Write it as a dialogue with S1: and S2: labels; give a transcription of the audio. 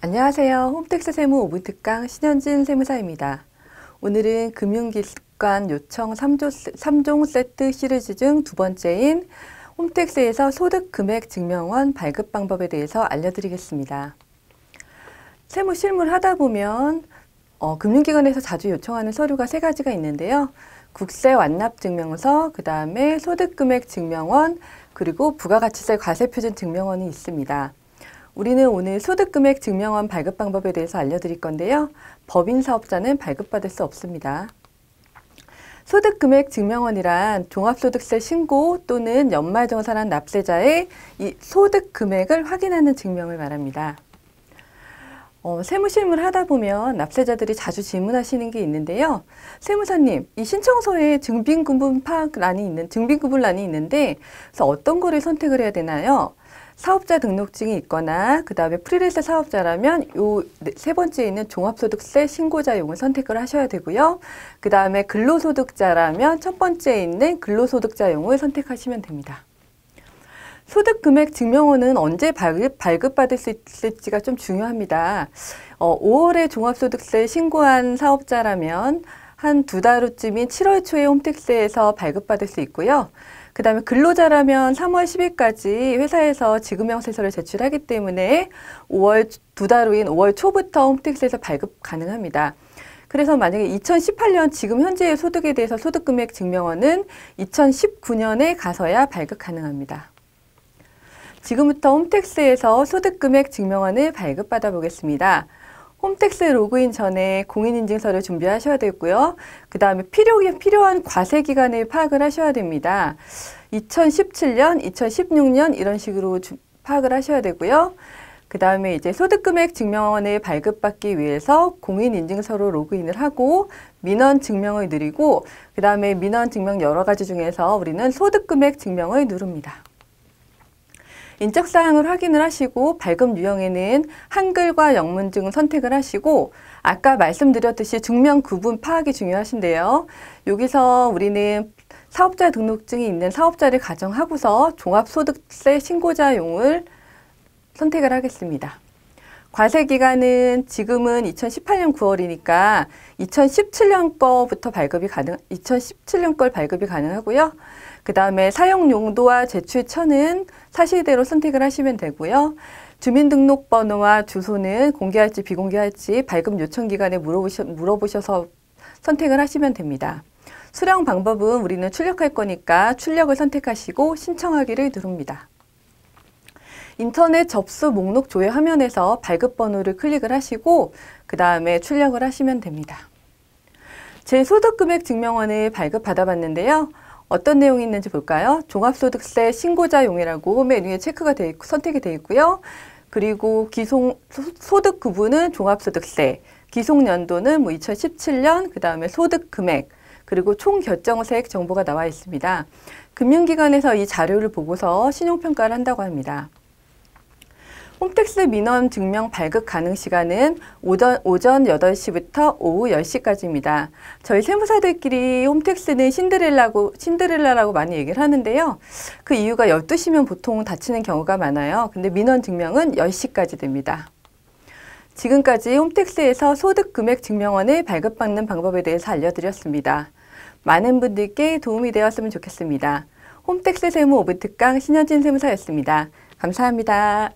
S1: 안녕하세요. 홈택스 세무 오분특강 신현진 세무사입니다. 오늘은 금융기관 요청 3조, 3종 세트 시리즈 중 두 번째인 홈택스에서 소득금액 증명원 발급 방법에 대해서 알려드리겠습니다. 세무 실무를 하다 보면 어, 금융기관에서 자주 요청하는 서류가 세 가지가 있는데요. 국세 완납 증명서, 그 다음에 소득금액 증명원, 그리고 부가가치세 과세표준 증명원이 있습니다. 우리는 오늘 소득금액 증명원 발급 방법에 대해서 알려드릴 건데요. 법인 사업자는 발급받을 수 없습니다. 소득금액 증명원이란 종합소득세 신고 또는 연말정산한 납세자의 이 소득금액을 확인하는 증명을 말합니다. 어, 세무실무를 하다 보면 납세자들이 자주 질문하시는 게 있는데요. 세무사님, 이 신청서에 증빙구분 파악란이 있는, 증빙구분란이 있는데, 그래서 어떤 거를 선택을 해야 되나요? 사업자 등록증이 있거나 그 다음에 프리랜서 사업자라면 요세 네, 번째 에 있는 종합소득세 신고자용을 선택을 하셔야 되고요. 그 다음에 근로소득자라면 첫 번째 에 있는 근로소득자용을 선택하시면 됩니다. 소득금액 증명원은 언제 발급, 발급받을 수 있을지가 좀 중요합니다. 어, 5월에 종합소득세 신고한 사업자라면 한 두 달 후쯤인 7월 초에 홈택스에서 발급받을 수 있고요. 그 다음에 근로자라면 3월 10일까지 회사에서 지급명 세서를 제출하기 때문에 5월 두 달 후인 5월 초부터 홈택스에서 발급 가능합니다. 그래서 만약에 2018년 지금 현재의 소득에 대해서 소득금액 증명원은 2019년에 가서야 발급 가능합니다. 지금부터 홈택스에서 소득금액 증명원을 발급받아 보겠습니다. 홈택스 로그인 전에 공인인증서를 준비하셔야 되고요. 그 다음에 필요, 필요한 과세기간을 파악을 하셔야 됩니다. 2017년, 2016년 이런 식으로 주, 파악을 하셔야 되고요. 그 다음에 이제 소득금액 증명원을 발급받기 위해서 공인인증서로 로그인을 하고 민원 증명을 누리고 그 다음에 민원 증명 여러 가지 중에서 우리는 소득금액 증명을 누릅니다. 인적사항을 확인을 하시고 발급 유형에는 한글과 영문 등을 선택을 하시고 아까 말씀드렸듯이 증명 구분 파악이 중요하신데요. 여기서 우리는 사업자 등록증이 있는 사업자를 가정하고서 종합소득세 신고자용을 선택을 하겠습니다. 과세 기간은 지금은 2018년 9월이니까 2017년 거부터 발급이 가능 2017년 걸 발급이 가능하고요. 그다음에 사용 용도와 제출처는 사실대로 선택을 하시면 되고요. 주민등록번호와 주소는 공개할지 비공개할지 발급 요청 기간에 물어보셔, 물어보셔서 선택을 하시면 됩니다. 수령 방법은 우리는 출력할 거니까 출력을 선택하시고 신청하기를 누릅니다. 인터넷 접수 목록 조회 화면에서 발급 번호를 클릭을 하시고 그 다음에 출력을 하시면 됩니다. 제 소득금액 증명원을 발급 받아봤는데요. 어떤 내용이 있는지 볼까요? 종합소득세 신고자용이라고 맨 위에 체크가 돼 있고 선택이 되어 있고요. 그리고 기속 소득 구분은 종합소득세, 기속 연도는 뭐 2017년, 그 다음에 소득 금액, 그리고 총 결정세액 정보가 나와 있습니다. 금융기관에서 이 자료를 보고서 신용평가를 한다고 합니다. 홈택스 민원 증명 발급 가능 시간은 오전, 오전 8시부터 오후 10시까지입니다. 저희 세무사들끼리 홈택스는 신데렐라고, 신데렐라라고 많이 얘기를 하는데요. 그 이유가 12시면 보통 다치는 경우가 많아요. 근데 민원 증명은 10시까지 됩니다. 지금까지 홈택스에서 소득금액 증명원을 발급받는 방법에 대해서 알려드렸습니다. 많은 분들께 도움이 되었으면 좋겠습니다. 홈택스 세무 오브특강 신현진 세무사였습니다. 감사합니다.